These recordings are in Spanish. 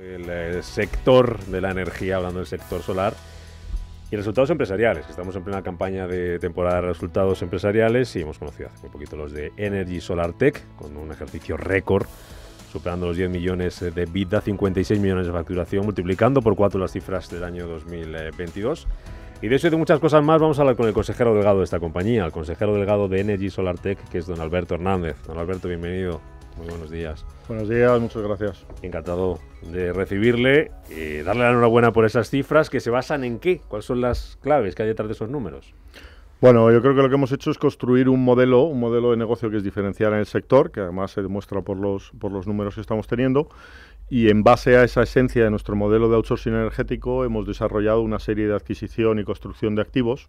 El, eh, sector de la energía, hablando del sector solar, y resultados empresariales. Estamos en plena campaña de temporada de resultados empresariales y hemos conocido hace un poquito los de Energy Solar Tech, con un ejercicio récord, superando los 10 millones de vida, 56 millones de facturación, multiplicando por cuatro las cifras del año 2022. Y de eso y de muchas cosas más vamos a hablar con el consejero delgado de esta compañía, el consejero delgado de Energy Solar Tech, que es don Alberto Hernández. Don Alberto, bienvenido. Muy buenos días. Buenos días, muchas gracias. Encantado de recibirle. y eh, darle la enhorabuena por esas cifras que se basan en qué? ¿Cuáles son las claves que hay detrás de esos números? Bueno, yo creo que lo que hemos hecho es construir un modelo, un modelo de negocio que es diferencial en el sector, que además se demuestra por los, por los números que estamos teniendo, y en base a esa esencia de nuestro modelo de outsourcing energético hemos desarrollado una serie de adquisición y construcción de activos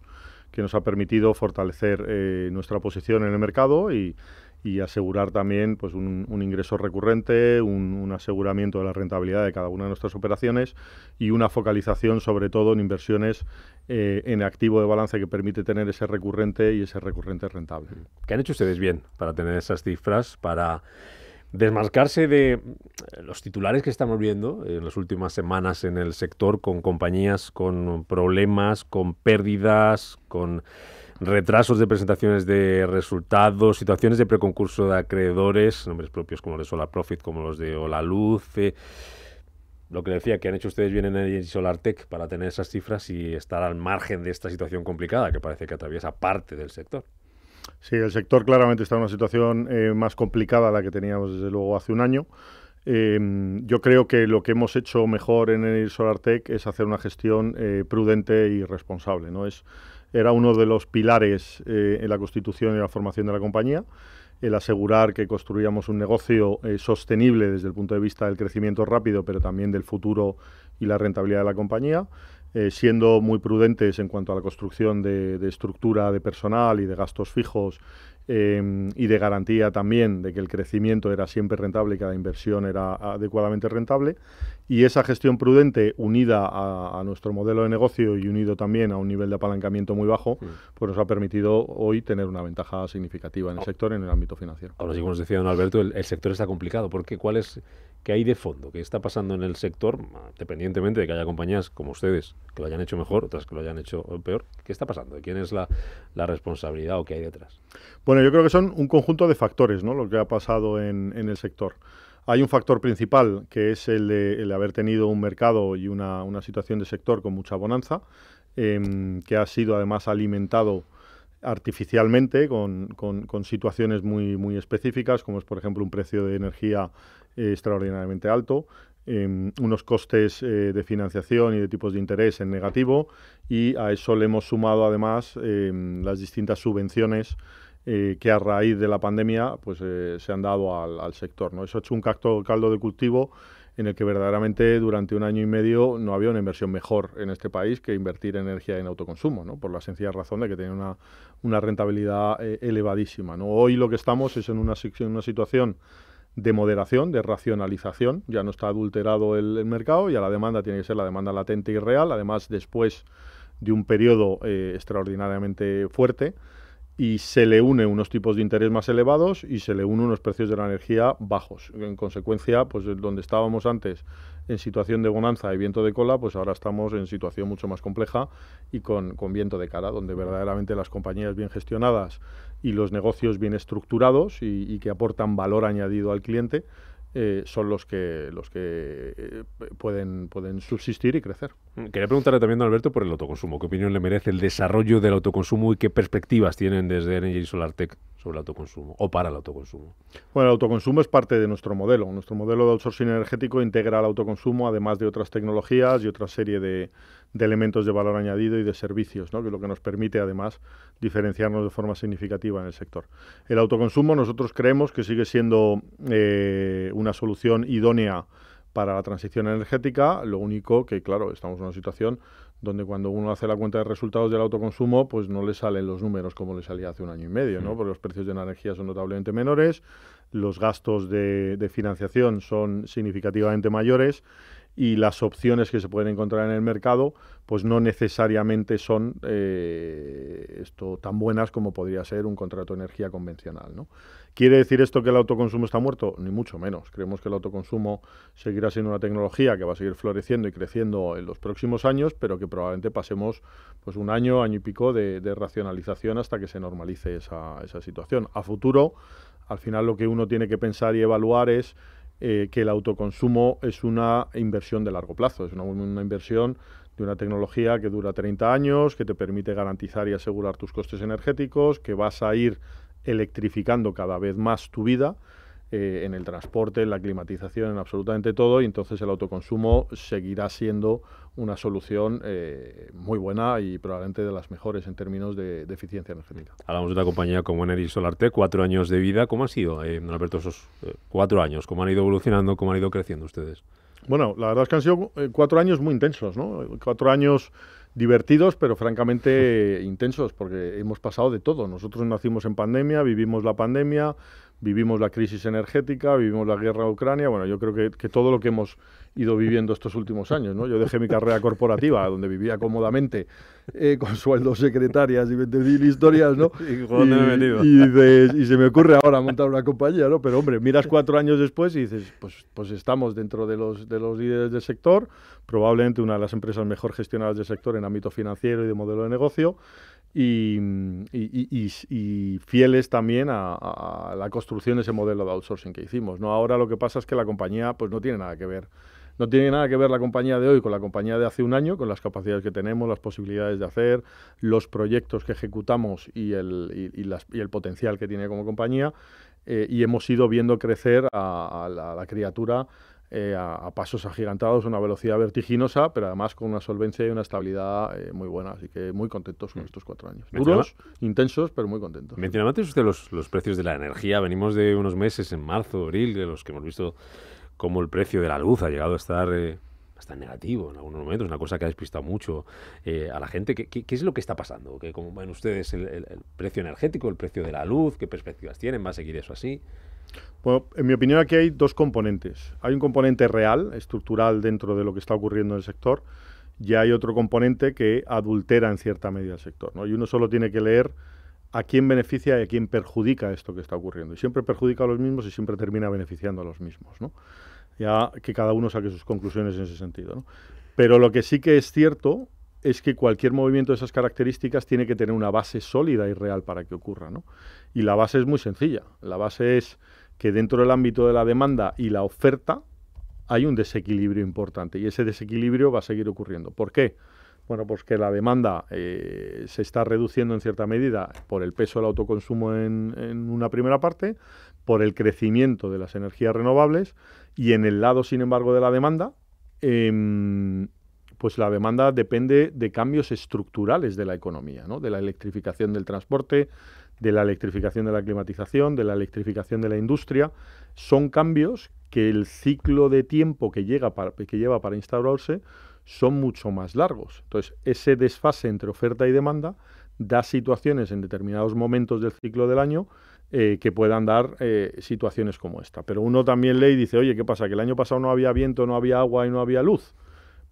que nos ha permitido fortalecer eh, nuestra posición en el mercado y, y asegurar también pues, un, ingreso recurrente, un, aseguramiento de la rentabilidad de cada una de nuestras operaciones y una focalización sobre todo en inversiones eh, en activo de balance que permite tener ese recurrente y ese recurrente rentable. ¿Qué han hecho ustedes bien para tener esas cifras, para desmarcarse de eh, los titulares que estamos viendo eh, en las últimas semanas en el sector con compañías con problemas, con pérdidas, con retrasos de presentaciones de resultados, situaciones de preconcurso de acreedores, nombres propios como los de Solar Profit, como los de Ola Luz. lo que decía, que han hecho ustedes bien en el Solartech para tener esas cifras y estar al margen de esta situación complicada que parece que atraviesa parte del sector. Sí, el sector claramente está en una situación eh, más complicada a la que teníamos desde luego hace un año. Em, yo creo que lo que hemos hecho mejor en el SolarTech es hacer una gestión eh, prudente y responsable. ¿no? Es, era uno de los pilares eh, en la constitución y la formación de la compañía, el asegurar que construíamos un negocio sostenible desde el punto de vista del crecimiento rápido, pero también del futuro y la rentabilidad de la compañía. Eh, siendo muy prudentes en cuanto a la construcción de, estructura de personal y de gastos fijos eh, y de garantía también de que el crecimiento era siempre rentable y que la inversión era adecuadamente rentable. Y esa gestión prudente, unida a, nuestro modelo de negocio y unido también a un nivel de apalancamiento muy bajo, pues nos ha permitido hoy tener una ventaja significativa en el ah. sector, en el ámbito financiero. Ahora sí, como decía don Alberto, el, sector está complicado. porque ¿Cuál es ¿Qué hay de fondo, ¿Qué está pasando en el sector, dependientemente de que haya compañías como ustedes que lo hayan hecho mejor, otras que lo hayan hecho peor, ¿qué está pasando? ¿Quién es la, responsabilidad o qué hay detrás? Bueno, yo creo que son un conjunto de factores, ¿no? Lo que ha pasado en, el sector. Hay un factor principal que es el de, el haber tenido un mercado y una, situación de sector con mucha bonanza, em, que ha sido además alimentado artificialmente con, situaciones muy, específicas, como es por ejemplo un precio de energía eh, extraordinariamente alto, em, unos costes eh, de financiación y de tipos de interés en negativo y a eso le hemos sumado además em, las distintas subvenciones eh, que a raíz de la pandemia pues, se han dado al, sector. ¿no? Eso ha hecho un caldo de cultivo en el que verdaderamente durante un año y medio no había una inversión mejor en este país que invertir energía en autoconsumo, ¿no? por la sencilla razón de que tiene una, rentabilidad eh, elevadísima. Hoy lo que estamos es en una, situación de moderación, de racionalización, ya no está adulterado el, mercado, ya la demanda tiene que ser la demanda latente y real, además después de un periodo eh, extraordinariamente fuerte y se le une unos tipos de interés más elevados y se le une unos precios de la energía bajos. En consecuencia, pues donde estábamos antes en situación de bonanza y viento de cola, pues ahora estamos en situación mucho más compleja y con, con viento de cara, donde verdaderamente las compañías bien gestionadas y los negocios bien estructurados y, y que aportan valor añadido al cliente, eh, son los que, los que eh, pueden, pueden subsistir y crecer. Quería preguntarle también a Alberto por el autoconsumo. ¿Qué opinión le merece el desarrollo del autoconsumo y qué perspectivas tienen desde Energy Solar Tech? sobre el autoconsumo o para el autoconsumo? Bueno, el autoconsumo es parte de nuestro modelo. Nuestro modelo de outsourcing energético integra el autoconsumo, además de otras tecnologías y otra serie de, elementos de valor añadido y de servicios, que es lo que nos permite además diferenciarnos de forma significativa en el sector. El autoconsumo nosotros creemos que sigue siendo eh, una solución idónea para la transición energética. Lo único que, claro, estamos en una situación donde cuando uno hace la cuenta de resultados del autoconsumo, pues no le salen los números como le salía hace un año y medio, ¿no? Mm. Porque los precios de la energía son notablemente menores, los gastos de, financiación son significativamente mayores y las opciones que se pueden encontrar en el mercado, pues no necesariamente son eh, esto, tan buenas como podría ser un contrato de energía convencional, ¿no? ¿Quiere decir esto que el autoconsumo está muerto? Ni mucho menos. Creemos que el autoconsumo seguirá siendo una tecnología que va a seguir floreciendo y creciendo en los próximos años, pero que probablemente pasemos pues un año, año y pico de, racionalización hasta que se normalice esa, situación. A futuro, al final lo que uno tiene que pensar y evaluar es eh, que el autoconsumo es una inversión de largo plazo, es una, una, inversión de una tecnología que dura 30 años, que te permite garantizar y asegurar tus costes energéticos, que vas a ir electrificando cada vez más tu vida, eh, en el transporte, en la climatización, en absolutamente todo, y entonces el autoconsumo seguirá siendo una solución eh, muy buena y probablemente de las mejores en términos de, eficiencia energética. Hablamos de una compañía como Energy Solarte, cuatro años de vida, ¿cómo ha sido, eh, Alberto, esos eh, cuatro años? ¿Cómo han ido evolucionando, cómo han ido creciendo ustedes? Bueno, la verdad es que han sido cuatro años muy intensos, ¿no? Cuatro años divertidos, pero francamente intensos, porque hemos pasado de todo. Nosotros nacimos en pandemia, vivimos la pandemia, vivimos la crisis energética, vivimos la guerra a Ucrania, bueno, yo creo que, todo lo que hemos ido viviendo estos últimos años, ¿no? Yo dejé mi carrera corporativa, donde vivía cómodamente, eh, con sueldos secretarias y 20.000 historias, ¿no? Y, y, y, se me ocurre ahora montar una compañía, ¿no? Pero hombre, miras cuatro años después y dices, pues, pues, estamos dentro de los, de los líderes del sector, probablemente una de las empresas mejor gestionadas del sector en ámbito financiero y de modelo de negocio, y, y, fieles también a, la construcción de ese modelo de outsourcing que hicimos. Ahora lo que pasa es que la compañía pues, no tiene nada que ver. No tiene nada que ver la compañía de hoy con la compañía de hace un año, con las capacidades que tenemos, las posibilidades de hacer, los proyectos que ejecutamos y el, potencial que tiene como compañía. Eh, y hemos ido viendo crecer a la criatura eh, a, a, pasos agigantados, una velocidad vertiginosa, pero además con una solvencia y una estabilidad eh, muy buena. Así que muy contentos con mm. estos cuatro años. Duros, intensos, pero muy contentos. Mencionaba antes usted los, precios de la energía. Venimos de unos meses, en marzo, abril, de los que hemos visto cómo el precio de la luz ha llegado a estar... Eh, bastante negativo en algunos momentos, una cosa que ha despistado mucho eh, a la gente. ¿Qué, es lo que está pasando? Que ¿Cómo ven ustedes el, precio energético, el precio de la luz? ¿Qué perspectivas tienen? ¿Va a seguir eso así? Bueno, en mi opinión aquí hay dos componentes. Hay un componente real, estructural, dentro de lo que está ocurriendo en el sector, y hay otro componente que adultera en cierta medida el sector. ¿no? Y uno solo tiene que leer a quién beneficia y a quién perjudica esto que está ocurriendo. Y siempre perjudica a los mismos y siempre termina beneficiando a los mismos. ¿no? ya que cada uno saque sus conclusiones en ese sentido. Pero lo que sí que es cierto es que cualquier movimiento de esas características tiene que tener una base sólida y real para que ocurra. ¿no? Y la base es muy sencilla. La base es que dentro del ámbito de la demanda y la oferta hay un desequilibrio importante y ese desequilibrio va a seguir ocurriendo. ¿Por qué? Bueno, pues que la demanda eh, se está reduciendo en cierta medida por el peso del autoconsumo en, una primera parte, por el crecimiento de las energías renovables y en el lado, sin embargo, de la demanda, em, pues la demanda depende de cambios estructurales de la economía, ¿no? de la electrificación del transporte, de la electrificación de la climatización, de la electrificación de la industria. Son cambios que el ciclo de tiempo que, llega que lleva para instaurarse son mucho más largos. Entonces, ese desfase entre oferta y demanda da situaciones en determinados momentos del ciclo del año eh, que puedan dar eh, situaciones como esta. Pero uno también lee y dice, oye, ¿qué pasa? Que el año pasado no había viento, no había agua y no había luz.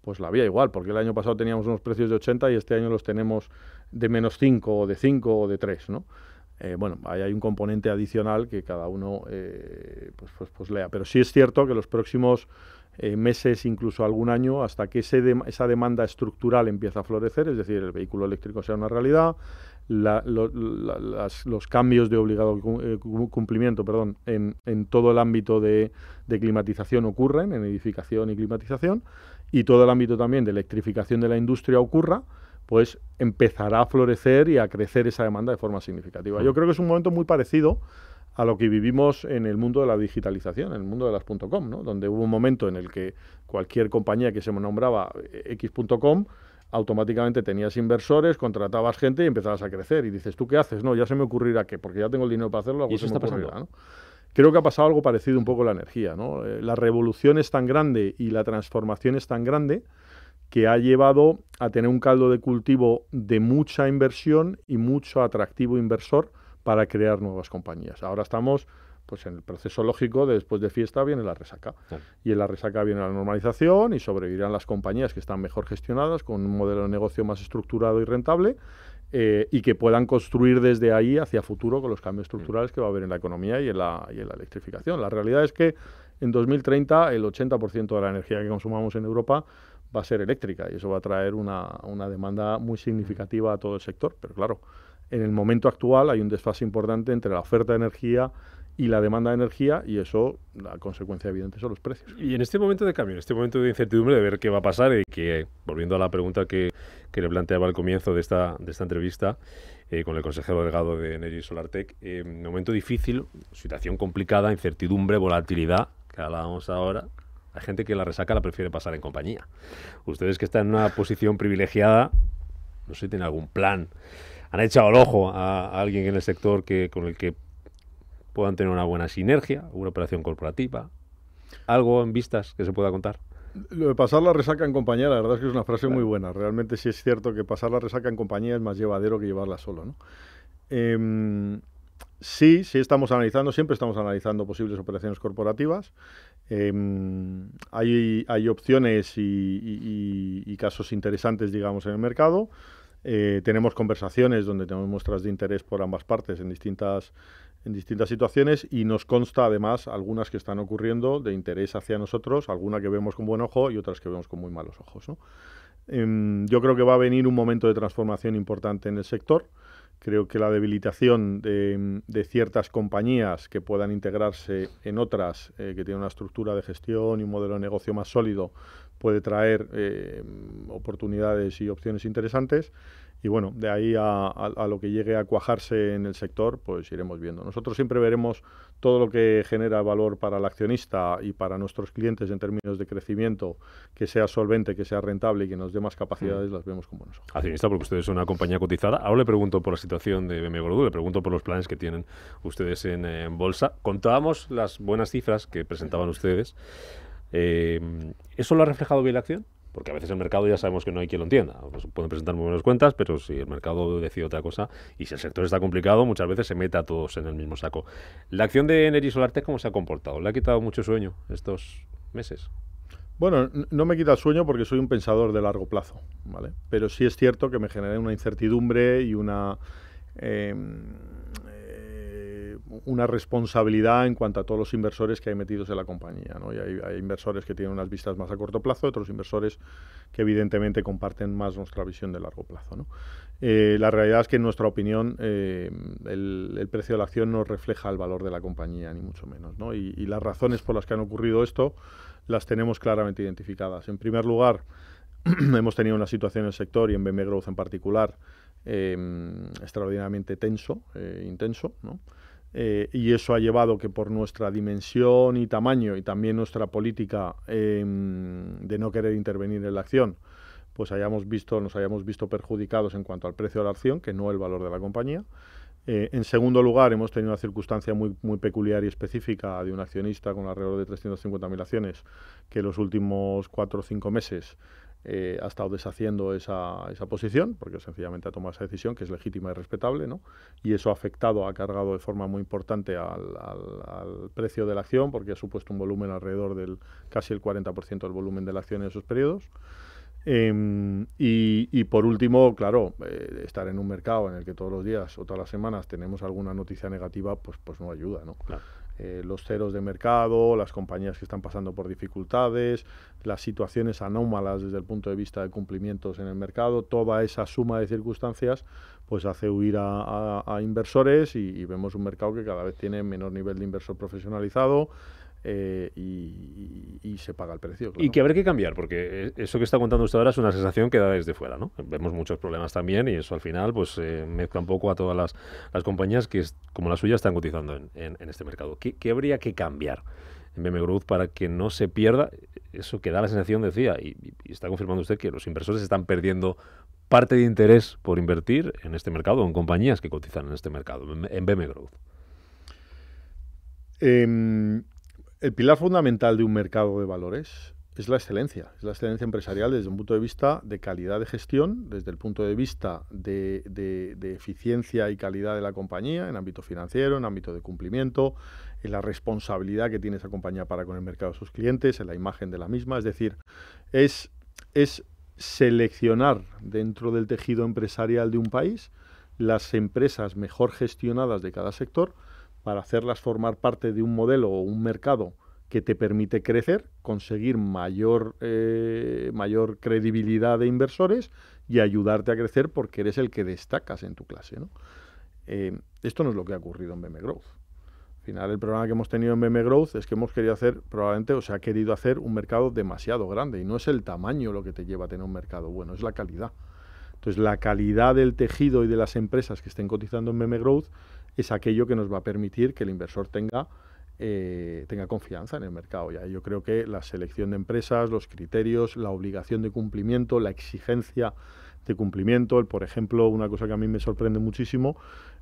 Pues la había igual, porque el año pasado teníamos unos precios de 80 y este año los tenemos de menos 5 o de 5 o de 3, ¿no? Eh, bueno, ahí hay un componente adicional que cada uno pues, pues, pues, lea. Pero sí es cierto que los próximos meses, incluso algún año, hasta que esa demanda estructural empieza a florecer, es decir, el vehículo eléctrico sea una realidad, los cambios de obligado eh, cumplimiento perdón, en, todo el ámbito de, climatización ocurren, en edificación y climatización, y todo el ámbito también de electrificación de la industria ocurra, pues empezará a florecer y a crecer esa demanda de forma significativa. Yo creo que es un momento muy parecido a lo que vivimos en el mundo de la digitalización, en el mundo de las .com, ¿no? donde hubo un momento en el que cualquier compañía que se nombraba x.com eh, automáticamente tenías inversores, contratabas gente y empezabas a crecer. Y dices, ¿tú qué haces? No, ya se me ocurrirá que, porque ya tengo el dinero para hacerlo, algo ¿Y eso pasando? Creo que ha pasado algo parecido un poco la energía, ¿no? Eh, la revolución es tan grande y la transformación es tan grande que ha llevado a tener un caldo de cultivo de mucha inversión y mucho atractivo inversor para crear nuevas compañías. Ahora estamos pues en el proceso lógico después de fiesta viene la resaca. Y en la resaca viene la normalización y sobrevivirán las compañías que están mejor gestionadas, con un modelo de negocio más estructurado y rentable. Eh, y que puedan construir desde ahí hacia futuro con los cambios mm. estructurales que va a haber en la economía y en la, electrificación. La realidad es que en 2030 el 80% de la energía que consumamos en Europa va a ser eléctrica y eso va a traer una, una demanda muy significativa a todo el sector. Pero claro, en el momento actual hay un desfase importante entre la oferta de energía y la demanda de energía y eso, la consecuencia evidente son los precios. Y en este momento de cambio, en este momento de incertidumbre de ver qué va a pasar y que, volviendo a la pregunta que, que le planteaba al comienzo de esta, de esta entrevista eh, con el consejero delegado de Energy en eh, un momento difícil, situación complicada, incertidumbre, volatilidad, que hablábamos ahora, hay gente que la resaca la prefiere pasar en compañía. Ustedes que están en una posición privilegiada, no sé, tienen algún plan, han echado el ojo a, a alguien en el sector que, con el que puedan tener una buena sinergia, una operación corporativa, algo en vistas que se pueda contar. Lo de pasar la resaca en compañía, la verdad es que es una frase muy buena. Realmente sí es cierto que pasar la resaca en compañía es más llevadero que llevarla solo, em, sí, sí estamos analizando, siempre estamos analizando posibles operaciones corporativas. Em, hay, opciones y, casos interesantes, digamos, en el mercado. Eh, tenemos conversaciones donde tenemos muestras de interés por ambas partes en distintas en distintas situaciones y nos consta además algunas que están ocurriendo de interés hacia nosotros, algunas que vemos con buen ojo y otras que vemos con muy malos ojos. Em, yo creo que va a venir un momento de transformación importante en el sector. Creo que la debilitación de, ciertas compañías que puedan integrarse en otras, eh, que tienen una estructura de gestión y un modelo de negocio más sólido, puede traer eh, oportunidades y opciones interesantes y bueno, de ahí a, lo que llegue a cuajarse en el sector, pues iremos viendo. Nosotros siempre veremos todo lo que genera valor para el accionista y para nuestros clientes en términos de crecimiento, que sea solvente, que sea rentable y que nos dé más capacidades, mm. las vemos como nosotros. Accionista, porque ustedes son una compañía cotizada. Ahora le pregunto por la situación de BMW le pregunto por los planes que tienen ustedes en, bolsa. Contábamos las buenas cifras que presentaban ustedes. Eh, ¿Eso lo ha reflejado bien la acción? porque a veces el mercado ya sabemos que no hay quien lo entienda. pueden presentar muy buenas cuentas, pero si el mercado decide otra cosa y si el sector está complicado, muchas veces se mete a todos en el mismo saco. ¿La acción de Energy Tech cómo se ha comportado? ¿Le ha quitado mucho sueño estos meses? Bueno, no me quita el sueño porque soy un pensador de largo plazo, ¿vale? Pero sí es cierto que me generé una incertidumbre y una... Em, una responsabilidad en cuanto a todos los inversores que hay metidos en la compañía. ¿no? Y hay, inversores que tienen unas vistas más a corto plazo, otros inversores que evidentemente comparten más nuestra visión de largo plazo. ¿no? Eh, la realidad es que en nuestra opinión eh, el, precio de la acción no refleja el valor de la compañía, ni mucho menos. ¿no? Y, las razones por las que han ocurrido esto las tenemos claramente identificadas. En primer lugar, hemos tenido una situación en el sector y en BM Growth en particular eh, extraordinariamente tenso, intenso, ¿no? Eh, y eso ha llevado que por nuestra dimensión y tamaño y también nuestra política em, de no querer intervenir en la acción, pues hayamos visto, nos hayamos visto perjudicados en cuanto al precio de la acción, que no el valor de la compañía. Eh, en segundo lugar, hemos tenido una circunstancia muy, muy peculiar y específica de un accionista con alrededor de 350.000 acciones que en los últimos cuatro o cinco meses eh, ha estado deshaciendo esa, esa, posición, porque sencillamente ha tomado esa decisión que es legítima y respetable, ¿no? y eso ha afectado, ha cargado de forma muy importante al, precio de la acción, porque ha supuesto un volumen alrededor del casi el 40% del volumen de la acción en esos periodos. Em, y, por último, claro, eh, estar en un mercado en el que todos los días o todas las semanas tenemos alguna noticia negativa, pues, pues no ayuda, ¿no? Eh, los ceros de mercado, las compañías que están pasando por dificultades, las situaciones anómalas desde el punto de vista de cumplimientos en el mercado, toda esa suma de circunstancias pues hace huir a, inversores y, vemos un mercado que cada vez tiene menor nivel de inversor profesionalizado, eh, y, se paga el precio. Y que habrá que cambiar, porque eh, eso que está contando usted ahora es una sensación que da desde fuera, ¿no? Vemos muchos problemas también y eso al final pues eh, mezcla un poco a todas las, compañías que, como la suya, están cotizando en, este mercado. ¿Qué, habría que cambiar en BM Growth para que no se pierda eso que da la sensación, decía, y, está confirmando usted que los inversores están perdiendo parte de interés por invertir en este mercado o en compañías que cotizan en este mercado, en, BMGrowth? Growth? Em, el pilar fundamental de un mercado de valores es la excelencia, es la excelencia empresarial desde un punto de vista de calidad de gestión, desde el punto de vista de, eficiencia y calidad de la compañía en ámbito financiero, en ámbito de cumplimiento, en la responsabilidad que tiene esa compañía para con el mercado de sus clientes, en la imagen de la misma. Es decir, es, es seleccionar dentro del tejido empresarial de un país las empresas mejor gestionadas de cada sector para hacerlas formar parte de un modelo o un mercado que te permite crecer, conseguir mayor, eh, mayor credibilidad de inversores y ayudarte a crecer porque eres el que destacas en tu clase. Eh, esto no es lo que ha ocurrido en BM Growth. Al final, el problema que hemos tenido en BM Growth es que hemos querido hacer, probablemente, o se ha querido hacer un mercado demasiado grande y no es el tamaño lo que te lleva a tener un mercado bueno, es la calidad. Entonces, la calidad del tejido y de las empresas que estén cotizando en BM Growth es aquello que nos va a permitir que el inversor tenga, eh, tenga confianza en el mercado. Ya. Yo creo que la selección de empresas, los criterios, la obligación de cumplimiento, la exigencia de cumplimiento, por ejemplo, una cosa que a mí me sorprende muchísimo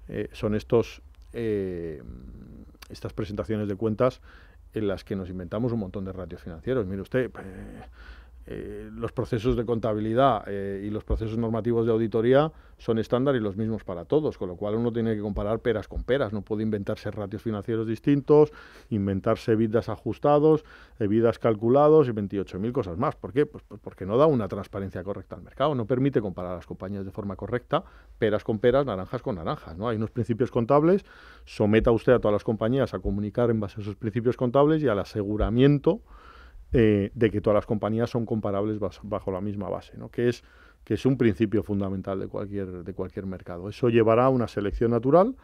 eh, son estos, eh, estas presentaciones de cuentas en las que nos inventamos un montón de ratios financieros. Mire usted, pues, eh, los procesos de contabilidad eh, y los procesos normativos de auditoría son estándar y los mismos para todos, con lo cual uno tiene que comparar peras con peras, no puede inventarse ratios financieros distintos, inventarse vidas ajustados, eh, vidas calculados y 28.000 cosas más. ¿Por qué? Pues, pues, porque no da una transparencia correcta al mercado, no permite comparar a las compañías de forma correcta, peras con peras, naranjas con naranjas. ¿no? Hay unos principios contables, someta usted a todas las compañías a comunicar en base a esos principios contables y al aseguramiento eh, de que todas las compañías son comparables bajo la misma base, ¿no? que, es, que es un principio fundamental de cualquier, de cualquier mercado. Eso llevará a una selección natural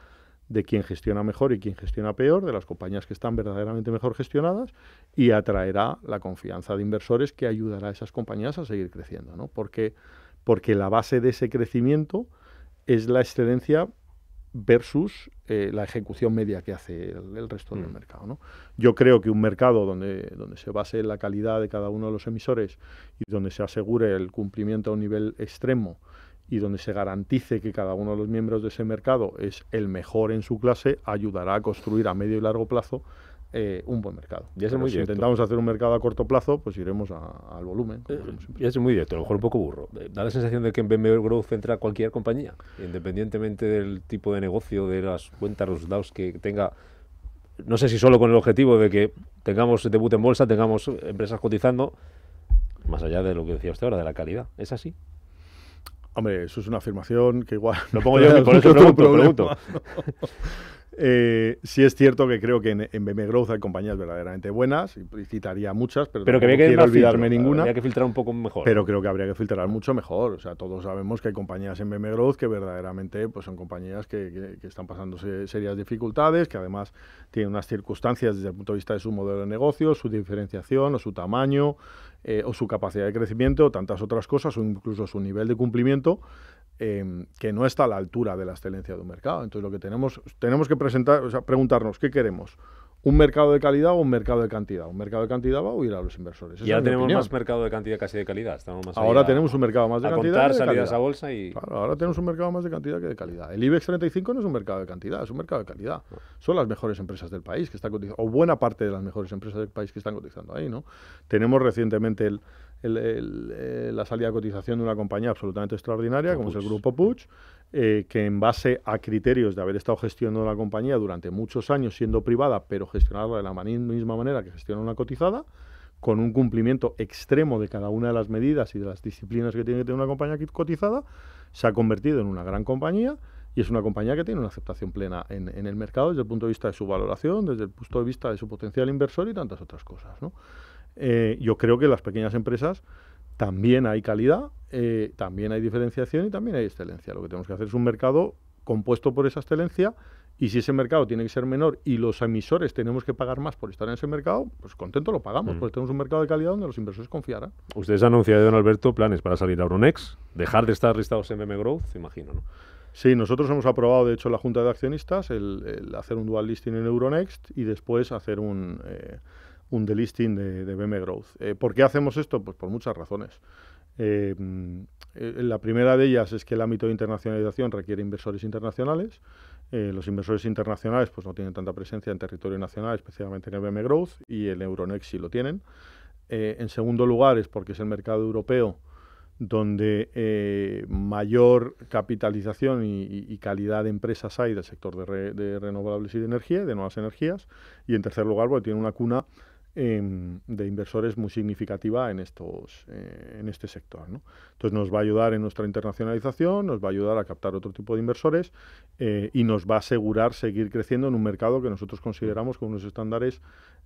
de quién gestiona mejor y quién gestiona peor, de las compañías que están verdaderamente mejor gestionadas, y atraerá la confianza de inversores que ayudará a esas compañías a seguir creciendo, ¿no? Porque, porque la base de ese crecimiento es la excelencia versus eh, la ejecución media que hace el, resto del mm. mercado. Yo creo que un mercado donde, donde se base la calidad de cada uno de los emisores y donde se asegure el cumplimiento a un nivel extremo y donde se garantice que cada uno de los miembros de ese mercado es el mejor en su clase, ayudará a construir a medio y largo plazo eh, un buen mercado. Ya muy si intentamos hacer un mercado a corto plazo, pues iremos al volumen. Eh, y ya es muy directo, a lo mejor un poco burro. Eh, da la sensación de que en BMW Growth entra cualquier compañía, independientemente del tipo de negocio, de las cuentas, resultados que tenga. No sé si solo con el objetivo de que tengamos debut en bolsa, tengamos empresas cotizando, más allá de lo que decía usted ahora, de la calidad. ¿Es así? Hombre, eso es una afirmación que igual... Lo pongo yo, por eso pregunto. Eh, sí es cierto que creo que en, en Growth hay compañías verdaderamente buenas, y citaría muchas, pero, pero que no quiero olvidarme ninguna. que filtrar un poco mejor. Pero creo que habría que filtrar mucho mejor. O sea, todos sabemos que hay compañías en BM Growth que verdaderamente pues, son compañías que, están pasando serias dificultades, que además tienen unas circunstancias desde el punto de vista de su modelo de negocio, su diferenciación o su tamaño, eh, o su capacidad de crecimiento o tantas otras cosas o incluso su nivel de cumplimiento em, que no está a la altura de la excelencia de un mercado. Entonces lo que tenemos, tenemos que presentar, o sea, preguntarnos qué queremos, un mercado de calidad o un mercado de cantidad. Un mercado de cantidad va a huir a los inversores. ya tenemos más mercado de cantidad casi de calidad. Estamos ahora tenemos un mercado más de a Contar salidas a bolsa y. Claro, ahora tenemos un mercado más de cantidad que de calidad. El IBEX 35 no es un mercado de cantidad, es un mercado de calidad. Ah. Son las mejores empresas del país que están cotizando, o buena parte de las mejores empresas del país que están cotizando ahí, ¿no? Tenemos recientemente eh, la salida de cotización de una compañía absolutamente extraordinaria, como es el Grupo Puch, eh, que en base a criterios de haber estado gestionando la compañía durante muchos años siendo privada, pero gestionarla de la misma manera que gestiona una cotizada, con un cumplimiento extremo de cada una de las medidas y de las disciplinas que tiene que tener una compañía cotizada, se ha convertido en una gran compañía y es una compañía que tiene una aceptación plena en, el mercado desde el punto de vista de su valoración, desde el punto de vista de su potencial inversor y tantas otras cosas. ¿no? Eh, yo creo que las pequeñas empresas también hay calidad, eh, también hay diferenciación y también hay excelencia. Lo que tenemos que hacer es un mercado compuesto por esa excelencia y si ese mercado tiene que ser menor y los emisores tenemos que pagar más por estar en ese mercado, pues contento lo pagamos, mm. porque tenemos un mercado de calidad donde los inversores confiarán. Ustedes han anunciado, don Alberto, planes para salir a Euronext, dejar de estar listados en BMGrowth, Growth, imagino, ¿no? Sí, nosotros hemos aprobado, de hecho, la Junta de Accionistas el, hacer un dual listing en Euronext y después hacer un... Eh, un delisting de, de BM Growth. Eh, ¿Por qué hacemos esto? Pues por muchas razones. Eh, eh, la primera de ellas es que el ámbito de internacionalización requiere inversores internacionales. los inversores internacionales pues, no tienen tanta presencia en territorio nacional, especialmente en el BM Growth, y el Euronext sí lo tienen. en segundo lugar es porque es el mercado europeo donde mayor capitalización y, calidad de empresas hay del sector de, de, renovables y de energía, de nuevas energías, y en tercer lugar, porque tiene una cuna Em, de inversores muy significativa en, estos, eh, en este sector. Entonces nos va a ayudar en nuestra internacionalización, nos va a ayudar a captar otro tipo de inversores eh, y nos va a asegurar seguir creciendo en un mercado que nosotros consideramos con unos estándares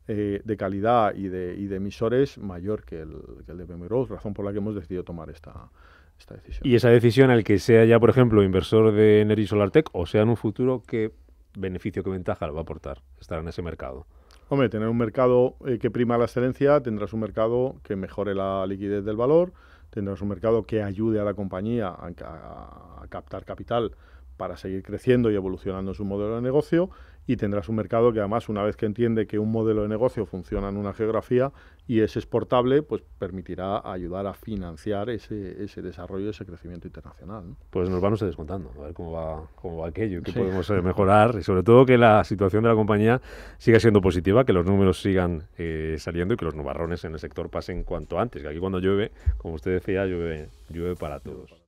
eh, de calidad y de, emisores mayor que el, de BMW razón por la que hemos decidido tomar esta, esta decisión. Y esa decisión, el que sea ya, por ejemplo, inversor de Energy Solar Tech o sea en un futuro, ¿qué beneficio, qué ventaja le va a aportar estar en ese mercado? Hombre, tener un mercado eh, que prima la excelencia, tendrás un mercado que mejore la liquidez del valor, tendrás un mercado que ayude a la compañía a captar capital para seguir creciendo y evolucionando su modelo de negocio y tendrás un mercado que además una vez que entiende que un modelo de negocio funciona en una geografía y es exportable, pues permitirá ayudar a financiar ese, desarrollo, ese crecimiento internacional. Pues nos vamos a descontando, a ver cómo va, cómo va aquello, qué podemos eh, mejorar y sobre todo que la situación de la compañía siga siendo positiva, que los números sigan eh, saliendo y que los nubarrones en el sector pasen cuanto antes, que aquí cuando llueve, como usted decía, llueve, llueve para todos.